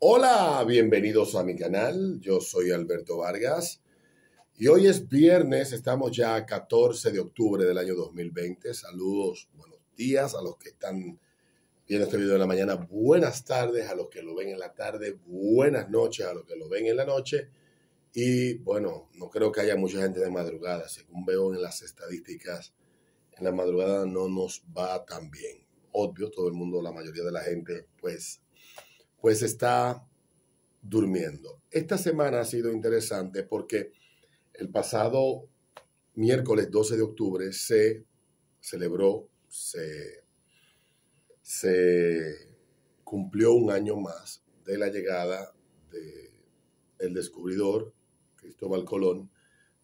Hola, bienvenidos a mi canal. Yo soy Alberto Vargas y hoy es viernes, estamos ya 14 de octubre del año 2020. Saludos, buenos días a los que están viendo este video en la mañana, buenas tardes a los que lo ven en la tarde, buenas noches a los que lo ven en la noche. Y bueno, no creo que haya mucha gente de madrugada, según veo en las estadísticas, en la madrugada no nos va tan bien. Obvio, todo el mundo, la mayoría de la gente, pues pues está durmiendo. Esta semana ha sido interesante porque el pasado miércoles 12 de octubre se celebró, se, cumplió un año más de la llegada del descubridor Cristóbal Colón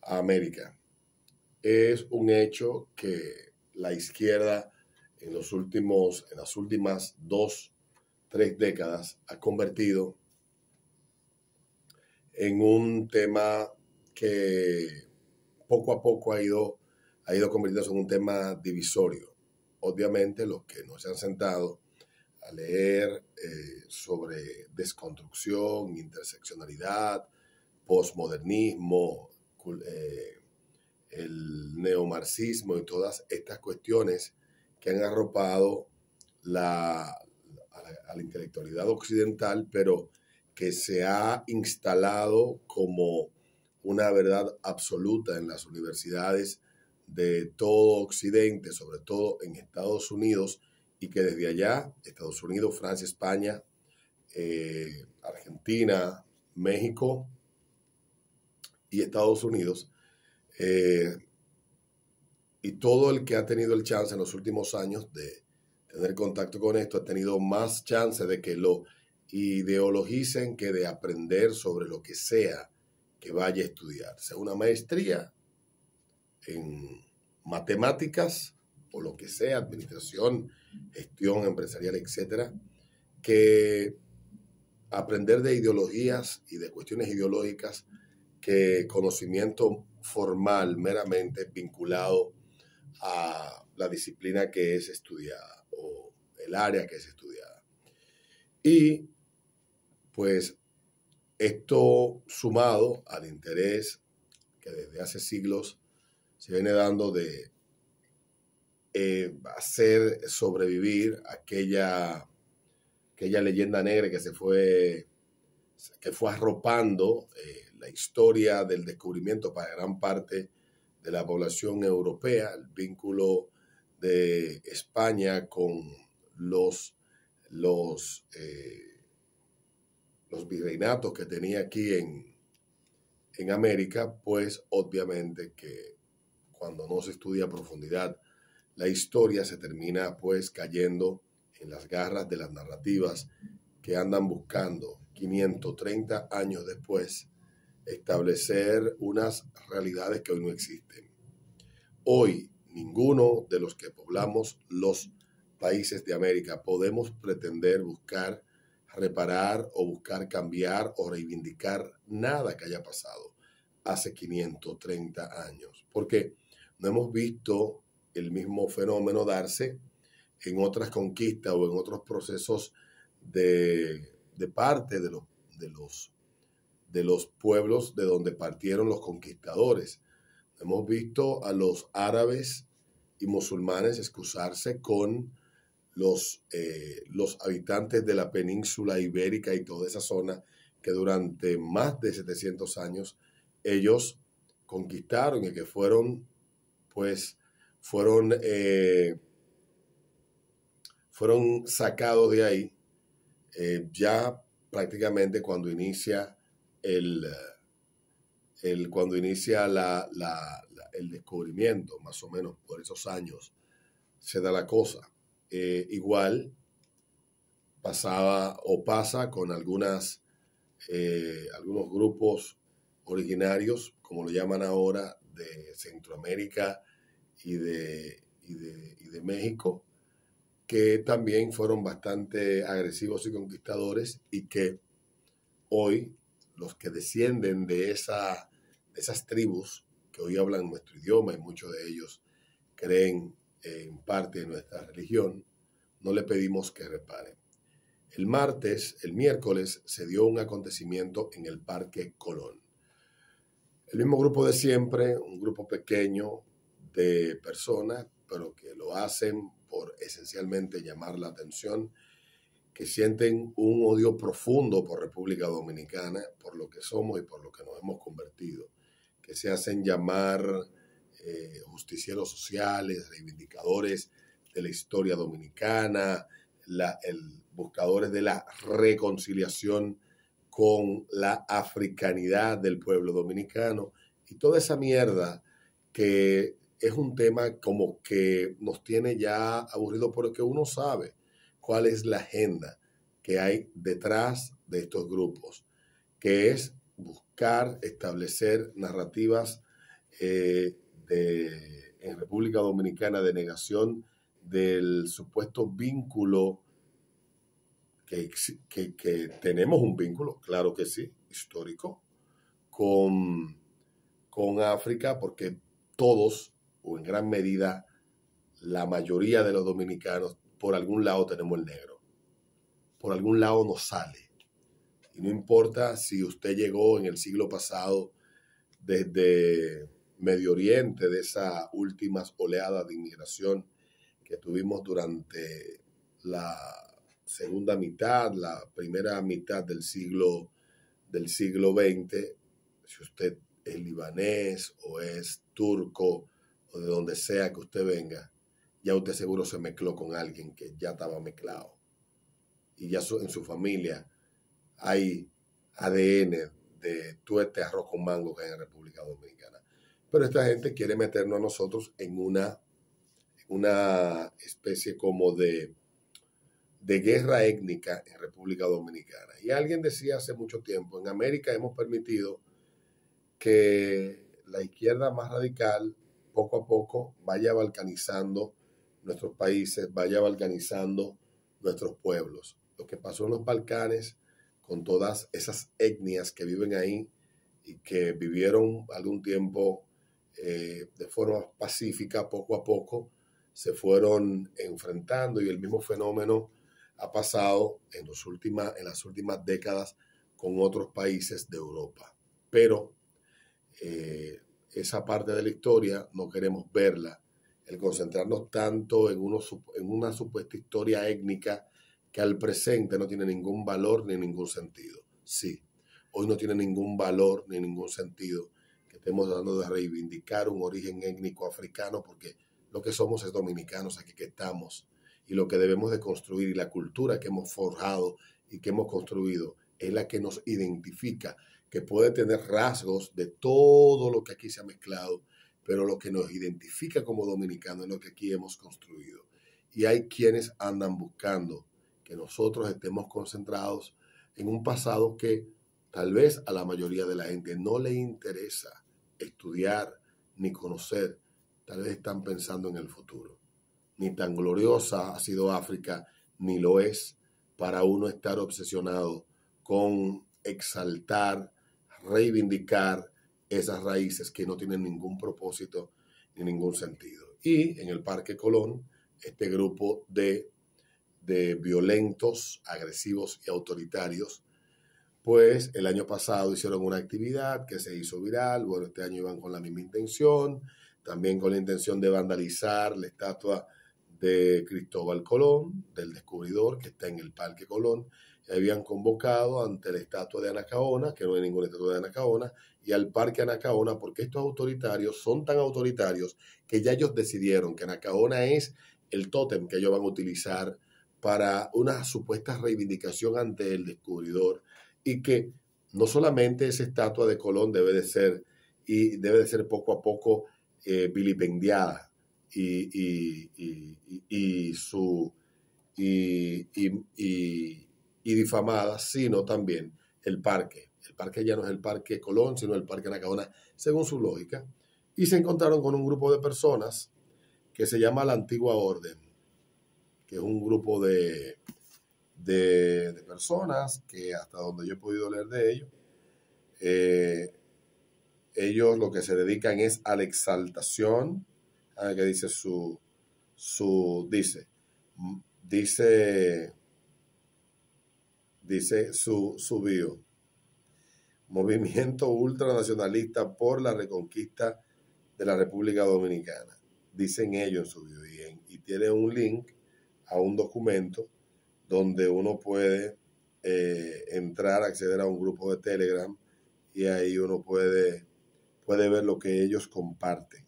a América. Es un hecho que la izquierda en, los últimos, en las últimas dos tres décadas ha convertido en un tema que poco a poco ha ido, ha ido convirtiéndose en un tema divisorio. Obviamente los que no se han sentado a leer eh, sobre desconstrucción, interseccionalidad, posmodernismo, eh, el neomarxismo y todas estas cuestiones que han arropado la, a la intelectualidad occidental, pero que se ha instalado como una verdad absoluta en las universidades de todo Occidente, sobre todo en Estados Unidos, y que desde allá, Estados Unidos, Francia, España, eh, Argentina, México y Estados Unidos, eh, y todo el que ha tenido el chance en los últimos años de, tener contacto con esto, ha tenido más chance de que lo ideologicen que de aprender sobre lo que sea que vaya a estudiar, sea una maestría en matemáticas o lo que sea, administración, gestión empresarial, etcétera, que aprender de ideologías y de cuestiones ideológicas que conocimiento formal meramente vinculado a la disciplina que es estudiada o el área que es estudiada. Y pues esto sumado al interés que desde hace siglos se viene dando de eh, hacer sobrevivir aquella, aquella leyenda negra que se fue, que fue arropando eh, la historia del descubrimiento para gran parte de la población europea, el vínculo de España con los, los, eh, los virreinatos que tenía aquí en, en América, pues obviamente que cuando no se estudia a profundidad la historia se termina pues cayendo en las garras de las narrativas que andan buscando 530 años después establecer unas realidades que hoy no existen. Hoy ninguno de los que poblamos los países de América podemos pretender buscar reparar o buscar cambiar o reivindicar nada que haya pasado hace 530 años, porque no hemos visto el mismo fenómeno darse en otras conquistas o en otros procesos de, parte de los, de los de los pueblos de donde partieron los conquistadores. Hemos visto a los árabes y musulmanes excusarse con los, eh, los habitantes de la península ibérica y toda esa zona que durante más de 700 años ellos conquistaron y que fueron, pues, fueron, eh, fueron sacados de ahí eh, ya prácticamente cuando inicia eh, el, cuando inicia el descubrimiento, más o menos por esos años, se da la cosa. Eh, igual pasaba o pasa con algunas, eh, algunos grupos originarios, como lo llaman ahora, de Centroamérica y de, de, y de México, que también fueron bastante agresivos y conquistadores y que hoy los que descienden de, esas tribus que hoy hablan nuestro idioma y muchos de ellos creen en parte de nuestra religión, no le pedimos que repare El martes, el miércoles, se dio un acontecimiento en el Parque Colón. El mismo grupo de siempre, un grupo pequeño de personas, pero que lo hacen por esencialmente llamar la atención que sienten un odio profundo por República Dominicana, por lo que somos y por lo que nos hemos convertido, que se hacen llamar eh, justicieros sociales, reivindicadores de la historia dominicana, el, buscadores de la reconciliación con la africanidad del pueblo dominicano y toda esa mierda que es un tema como que nos tiene ya aburrido porque uno sabe cuál es la agenda que hay detrás de estos grupos, que es buscar establecer narrativas eh, en República Dominicana de negación del supuesto vínculo, que, que tenemos un vínculo, claro que sí, histórico, con, con África, porque todos, o en gran medida, la mayoría de los dominicanos por algún lado tenemos el negro. Por algún lado nos sale. Y no importa si usted llegó en el siglo pasado desde Medio Oriente, de esas últimas oleadas de inmigración que tuvimos durante la segunda mitad, la primera mitad del siglo, del siglo XX, si usted es libanés o es turco o de donde sea que usted venga, ya usted seguro se mezcló con alguien que ya estaba mezclado. Y ya en su familia hay ADN de todo este arroz con mango que hay en República Dominicana. Pero esta gente quiere meternos a nosotros en una, una especie como de, de guerra étnica en República Dominicana. Y alguien decía hace mucho tiempo, en América hemos permitido que la izquierda más radical poco a poco vaya balcanizando nuestros países, vaya balcanizando nuestros pueblos. Lo que pasó en los Balcanes con todas esas etnias que viven ahí y que vivieron algún tiempo eh, de forma pacífica, poco a poco se fueron enfrentando y el mismo fenómeno ha pasado en, en las últimas décadas con otros países de Europa. Pero eh, esa parte de la historia no queremos verla el concentrarnos tanto en, uno, en una supuesta historia étnica que al presente no tiene ningún valor ni ningún sentido. Sí, hoy no tiene ningún valor ni ningún sentido que estemos tratando de reivindicar un origen étnico africano porque lo que somos es dominicanos, aquí que estamos, y lo que debemos de construir y la cultura que hemos forjado y que hemos construido es la que nos identifica, que puede tener rasgos de todo lo que aquí se ha mezclado, pero lo que nos identifica como dominicanos es lo que aquí hemos construido. Y hay quienes andan buscando que nosotros estemos concentrados en un pasado que tal vez a la mayoría de la gente no le interesa estudiar ni conocer. Tal vez están pensando en el futuro. Ni tan gloriosa ha sido África, ni lo es para uno estar obsesionado con exaltar, reivindicar, esas raíces que no tienen ningún propósito ni ningún sentido. Y en el Parque Colón, este grupo de, de violentos, agresivos y autoritarios, pues el año pasado hicieron una actividad que se hizo viral, bueno, este año iban con la misma intención, también con la intención de vandalizar la estatua de Cristóbal Colón, del descubridor que está en el Parque Colón, habían convocado ante la estatua de Anacaona, que no hay ninguna estatua de Anacaona, y al parque Anacaona, porque estos autoritarios son tan autoritarios que ya ellos decidieron que Anacaona es el tótem que ellos van a utilizar para una supuesta reivindicación ante el descubridor y que no solamente esa estatua de Colón debe de ser y debe de ser poco a poco eh, vilipendiada y, y, y, y su y, y difamadas, sino también el parque. El parque ya no es el parque Colón, sino el parque Nacadona, según su lógica. Y se encontraron con un grupo de personas que se llama la Antigua Orden, que es un grupo de, personas que hasta donde yo he podido leer de ellos, eh, ellos lo que se dedican es a la exaltación, a que dice su, su dice, dice dice su, su bio. Movimiento ultranacionalista por la reconquista de la República Dominicana. Dicen ellos en su bio. Y, tiene un link a un documento donde uno puede eh, entrar, acceder a un grupo de Telegram y ahí uno puede, puede ver lo que ellos comparten.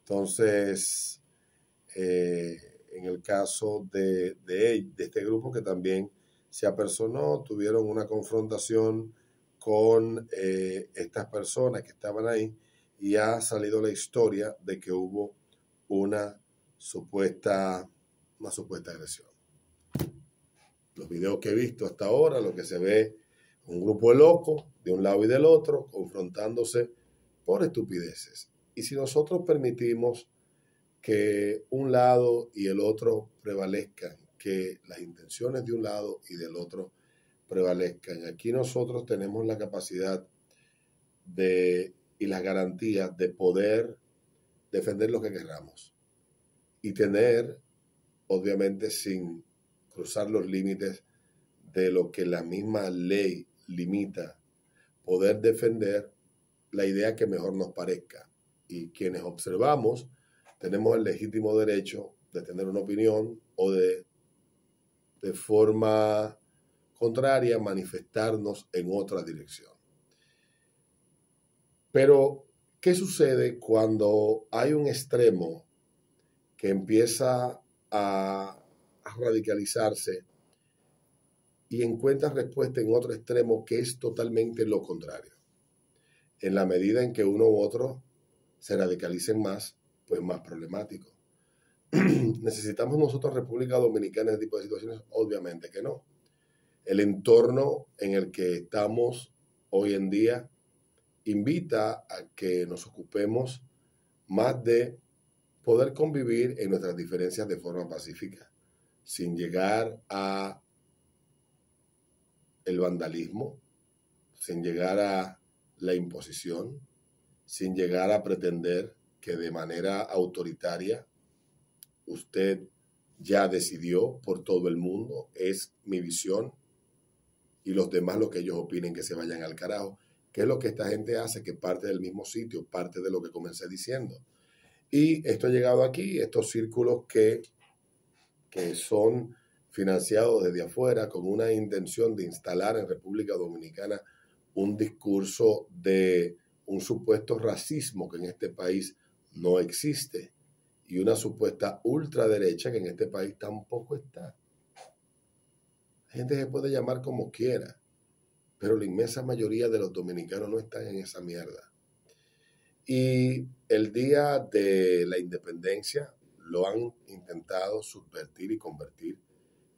Entonces, eh, en el caso de, este grupo que también se apersonó, tuvieron una confrontación con eh, estas personas que estaban ahí y ha salido la historia de que hubo una supuesta, una supuesta agresión. Los videos que he visto hasta ahora, lo que se ve, un grupo de locos de un lado y del otro confrontándose por estupideces. Y si nosotros permitimos que un lado y el otro prevalezcan que las intenciones de un lado y del otro prevalezcan. Aquí nosotros tenemos la capacidad de, y las garantías de poder defender lo que queramos y tener, obviamente, sin cruzar los límites de lo que la misma ley limita, poder defender la idea que mejor nos parezca. Y quienes observamos, tenemos el legítimo derecho de tener una opinión o de de forma contraria manifestarnos en otra dirección. Pero, ¿qué sucede cuando hay un extremo que empieza a radicalizarse y encuentra respuesta en otro extremo que es totalmente lo contrario? En la medida en que uno u otro se radicalicen más, pues más problemático. ¿Necesitamos nosotros República Dominicana este tipo de situaciones? Obviamente que no. El entorno en el que estamos hoy en día invita a que nos ocupemos más de poder convivir en nuestras diferencias de forma pacífica, sin llegar a el vandalismo, sin llegar a la imposición, sin llegar a pretender que de manera autoritaria usted ya decidió por todo el mundo, es mi visión y los demás lo que ellos opinen que se vayan al carajo, ¿Qué es lo que esta gente hace, que parte del mismo sitio, parte de lo que comencé diciendo. Y esto ha llegado aquí, estos círculos que, que son financiados desde afuera con una intención de instalar en República Dominicana un discurso de un supuesto racismo que en este país no existe y una supuesta ultraderecha que en este país tampoco está. La gente se puede llamar como quiera, pero la inmensa mayoría de los dominicanos no están en esa mierda. Y el día de la independencia lo han intentado subvertir y convertir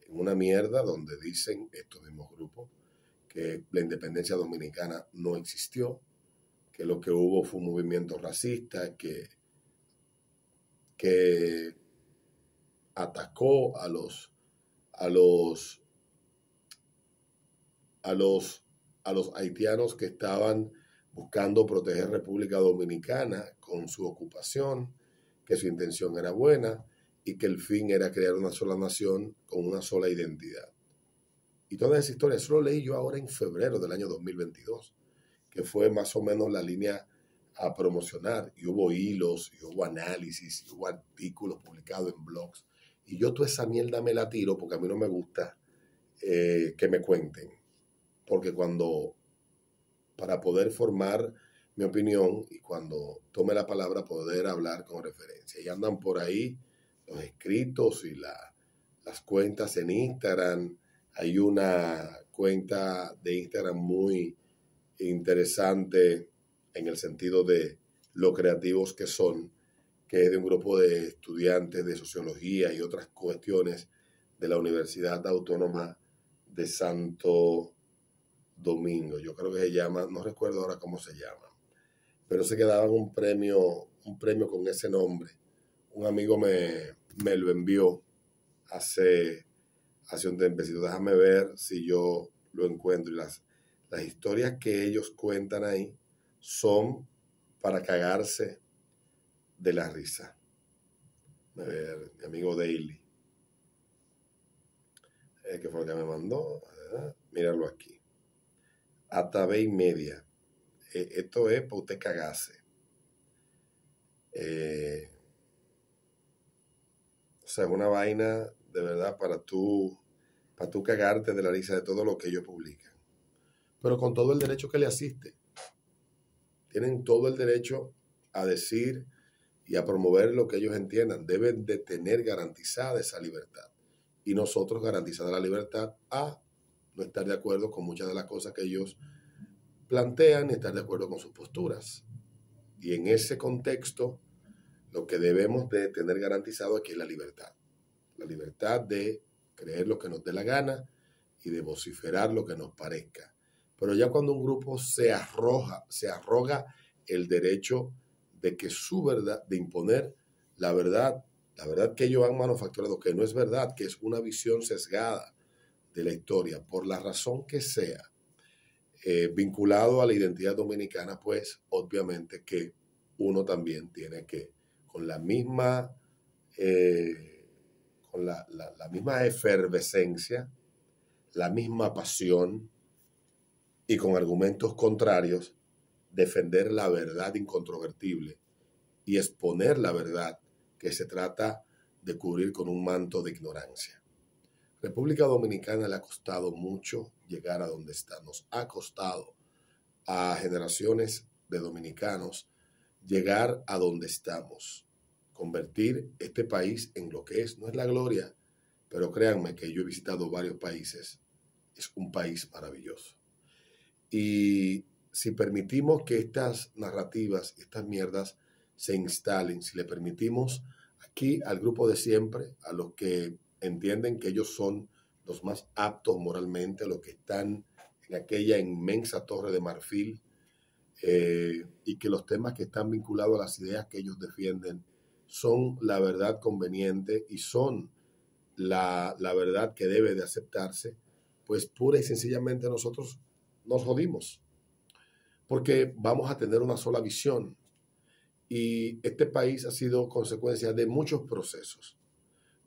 en una mierda donde dicen estos mismos grupos que la independencia dominicana no existió, que lo que hubo fue un movimiento racista, que que atacó a los, a los, a los, a los haitianos que estaban buscando proteger República Dominicana con su ocupación, que su intención era buena y que el fin era crear una sola nación con una sola identidad. Y toda esa historia, eso lo leí yo ahora en febrero del año 2022, que fue más o menos la línea a promocionar y hubo hilos, y hubo análisis, y hubo artículos publicados en blogs. Y yo toda esa mierda me la tiro porque a mí no me gusta eh, que me cuenten. Porque cuando, para poder formar mi opinión y cuando tome la palabra poder hablar con referencia. Y andan por ahí los escritos y las cuentas en Instagram. Hay una cuenta de Instagram muy interesante en el sentido de lo creativos que son, que es de un grupo de estudiantes de sociología y otras cuestiones de la Universidad Autónoma de Santo Domingo. Yo creo que se llama, no recuerdo ahora cómo se llama, pero se quedaban un premio, un premio con ese nombre. Un amigo me, lo envió hace, hace un tempecito. Déjame ver si yo lo encuentro. Y las, las historias que ellos cuentan ahí son para cagarse de la risa. A ver, mi amigo Daily. Eh, que fue el que me mandó. mirarlo ah, Míralo aquí. ve y media. Eh, esto es para usted cagarse. Eh, o sea, es una vaina de verdad para tú, para tú cagarte de la risa de todo lo que ellos publican. Pero con todo el derecho que le asiste tienen todo el derecho a decir y a promover lo que ellos entiendan. Deben de tener garantizada esa libertad. Y nosotros garantizada la libertad a no estar de acuerdo con muchas de las cosas que ellos plantean y estar de acuerdo con sus posturas. Y en ese contexto, lo que debemos de tener garantizado aquí es la libertad. La libertad de creer lo que nos dé la gana y de vociferar lo que nos parezca. Pero ya cuando un grupo se arroja, se arroga el derecho de que su verdad, de imponer la verdad, la verdad que ellos han manufacturado, que no es verdad, que es una visión sesgada de la historia, por la razón que sea, eh, vinculado a la identidad dominicana, pues obviamente que uno también tiene que, con la misma, eh, con la misma efervescencia, la misma pasión, y con argumentos contrarios, defender la verdad incontrovertible y exponer la verdad que se trata de cubrir con un manto de ignorancia. República Dominicana le ha costado mucho llegar a donde estamos. nos ha costado a generaciones de dominicanos llegar a donde estamos, convertir este país en lo que es, no es la gloria, pero créanme que yo he visitado varios países, es un país maravilloso. Y si permitimos que estas narrativas, estas mierdas se instalen, si le permitimos aquí al grupo de siempre, a los que entienden que ellos son los más aptos moralmente, a los que están en aquella inmensa torre de marfil, eh, y que los temas que están vinculados a las ideas que ellos defienden son la verdad conveniente y son la, la verdad que debe de aceptarse, pues pura y sencillamente nosotros nos jodimos, porque vamos a tener una sola visión. Y este país ha sido consecuencia de muchos procesos,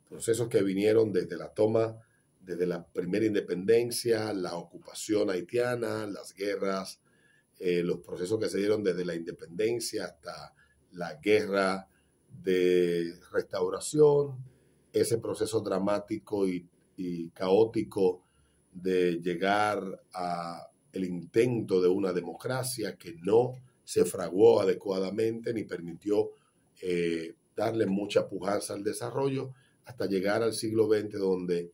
procesos que vinieron desde la toma, desde la primera independencia, la ocupación haitiana, las guerras, eh, los procesos que se dieron desde la independencia hasta la guerra de restauración, ese proceso dramático y caótico de llegar a el intento de una democracia que no se fraguó adecuadamente ni permitió eh, darle mucha pujanza al desarrollo hasta llegar al siglo XX donde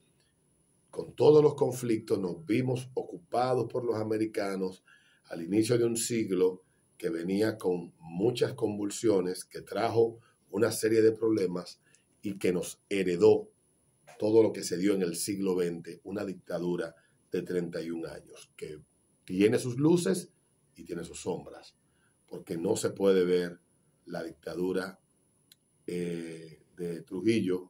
con todos los conflictos nos vimos ocupados por los americanos al inicio de un siglo que venía con muchas convulsiones, que trajo una serie de problemas y que nos heredó todo lo que se dio en el siglo XX, una dictadura de 31 años, que tiene sus luces y tiene sus sombras, porque no se puede ver la dictadura eh, de Trujillo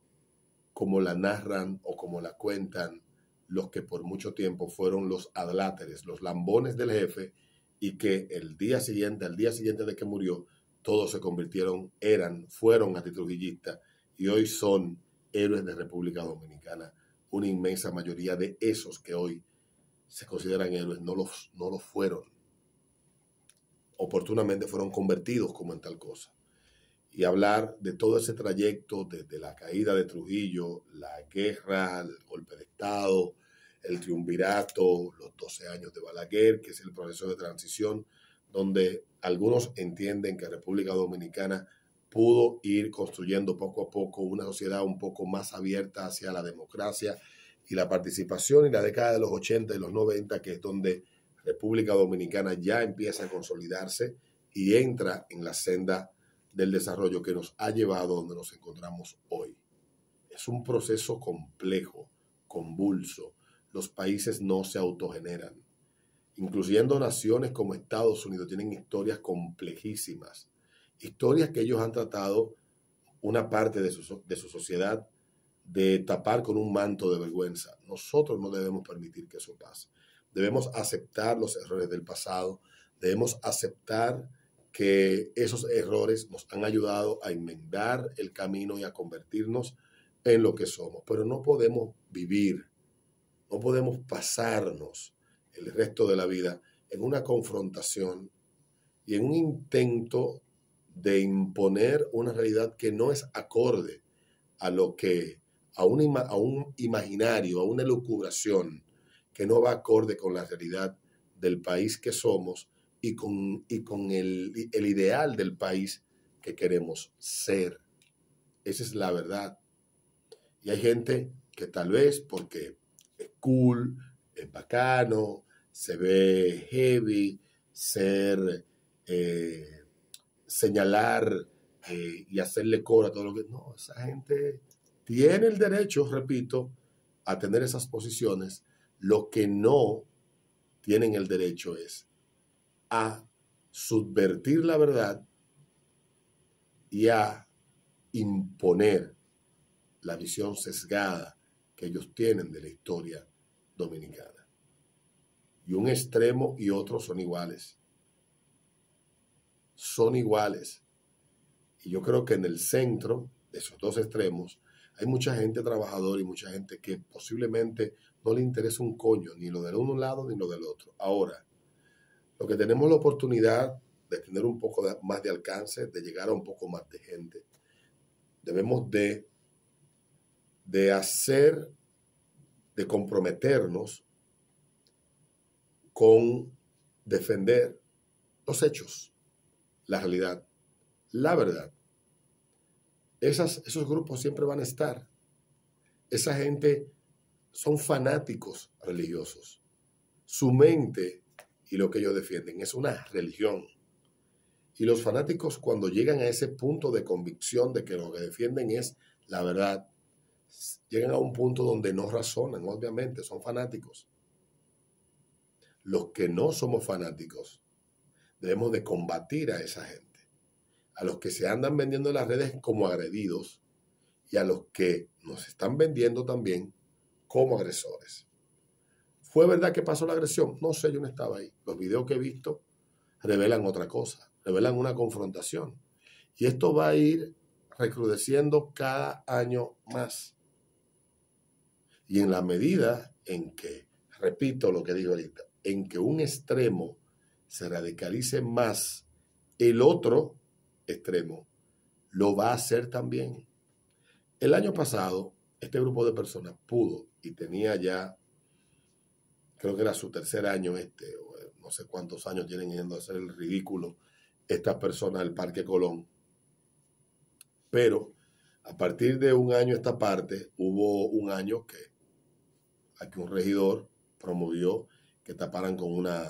como la narran o como la cuentan los que por mucho tiempo fueron los adláteres, los lambones del jefe, y que el día siguiente, al día siguiente de que murió, todos se convirtieron, eran, fueron antitrujillistas y hoy son héroes de República Dominicana. Una inmensa mayoría de esos que hoy se consideran héroes no los no fueron. Oportunamente fueron convertidos como en tal cosa. Y hablar de todo ese trayecto, desde la caída de Trujillo, la guerra, el golpe de Estado, el triunvirato, los 12 años de Balaguer, que es el proceso de transición, donde algunos entienden que la República Dominicana pudo ir construyendo poco a poco una sociedad un poco más abierta hacia la democracia y la participación en la década de los 80 y los 90, que es donde República Dominicana ya empieza a consolidarse y entra en la senda del desarrollo que nos ha llevado donde nos encontramos hoy. Es un proceso complejo, convulso. Los países no se autogeneran. Incluyendo naciones como Estados Unidos tienen historias complejísimas. Historias que ellos han tratado una parte de su, de su sociedad de tapar con un manto de vergüenza. Nosotros no debemos permitir que eso pase. Debemos aceptar los errores del pasado, debemos aceptar que esos errores nos han ayudado a enmendar el camino y a convertirnos en lo que somos, pero no podemos vivir, no podemos pasarnos el resto de la vida en una confrontación y en un intento de imponer una realidad que no es acorde a lo que a, a un imaginario, a una lucubración que no va acorde con la realidad del país que somos y con, y con el, ideal del país que queremos ser. Esa es la verdad. Y hay gente que tal vez porque es cool, es bacano, se ve heavy, ser, eh, señalar eh, y hacerle cobra a todo lo que... No, esa gente tienen el derecho, repito, a tener esas posiciones. Lo que no tienen el derecho es a subvertir la verdad y a imponer la visión sesgada que ellos tienen de la historia dominicana. Y un extremo y otro son iguales. Son iguales. Y yo creo que en el centro de esos dos extremos hay mucha gente trabajadora y mucha gente que posiblemente no le interesa un coño, ni lo de uno lado ni lo del otro. Ahora, lo que tenemos la oportunidad de tener un poco más de alcance, de llegar a un poco más de gente, debemos de, de hacer, de comprometernos con defender los hechos, la realidad, la verdad esos grupos siempre van a estar. Esa gente son fanáticos religiosos. Su mente y lo que ellos defienden es una religión. Y los fanáticos cuando llegan a ese punto de convicción de que lo que defienden es la verdad, llegan a un punto donde no razonan, obviamente, son fanáticos. Los que no somos fanáticos, debemos de combatir a esa gente a los que se andan vendiendo en las redes como agredidos y a los que nos están vendiendo también como agresores. ¿Fue verdad que pasó la agresión? No sé, yo no estaba ahí. Los videos que he visto revelan otra cosa, revelan una confrontación. Y esto va a ir recrudeciendo cada año más. Y en la medida en que, repito lo que digo ahorita, en que un extremo se radicalice más, el otro extremo, lo va a hacer también. El año pasado, este grupo de personas pudo y tenía ya, creo que era su tercer año este, o eh, no sé cuántos años tienen yendo a hacer el ridículo estas personas del Parque Colón. Pero a partir de un año esta parte, hubo un año que aquí un regidor promovió que taparan con una,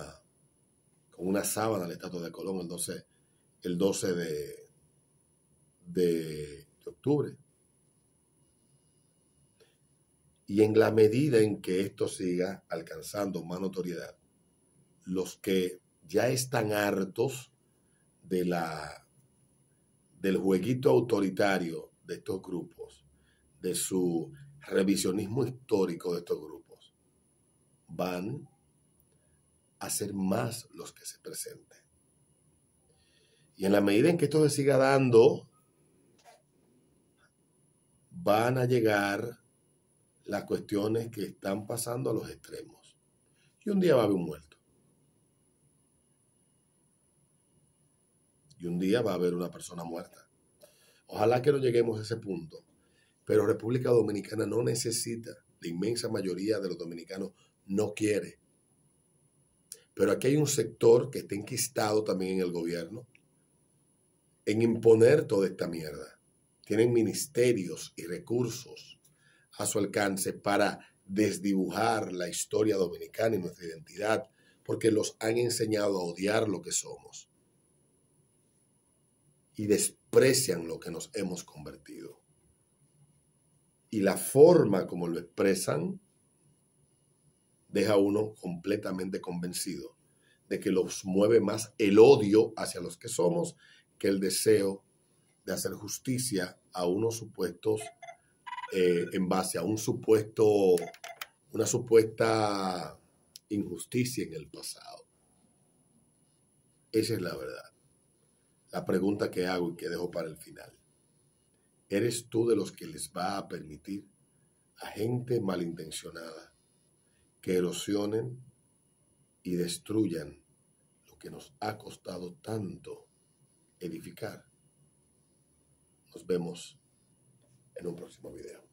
con una sábana el estatua de Colón. Entonces, el 12 de, de, octubre. Y en la medida en que esto siga alcanzando más notoriedad, los que ya están hartos de la, del jueguito autoritario de estos grupos, de su revisionismo histórico de estos grupos, van a ser más los que se presenten. Y en la medida en que esto se siga dando, van a llegar las cuestiones que están pasando a los extremos. Y un día va a haber un muerto. Y un día va a haber una persona muerta. Ojalá que no lleguemos a ese punto. Pero República Dominicana no necesita, la inmensa mayoría de los dominicanos no quiere. Pero aquí hay un sector que está enquistado también en el gobierno, en imponer toda esta mierda. Tienen ministerios y recursos a su alcance para desdibujar la historia dominicana y nuestra identidad, porque los han enseñado a odiar lo que somos y desprecian lo que nos hemos convertido. Y la forma como lo expresan deja a uno completamente convencido de que los mueve más el odio hacia los que somos que el deseo de hacer justicia a unos supuestos, eh, en base a un supuesto, una supuesta injusticia en el pasado. Esa es la verdad. La pregunta que hago y que dejo para el final. ¿Eres tú de los que les va a permitir a gente malintencionada que erosionen y destruyan lo que nos ha costado tanto edificar. Nos vemos en un próximo video.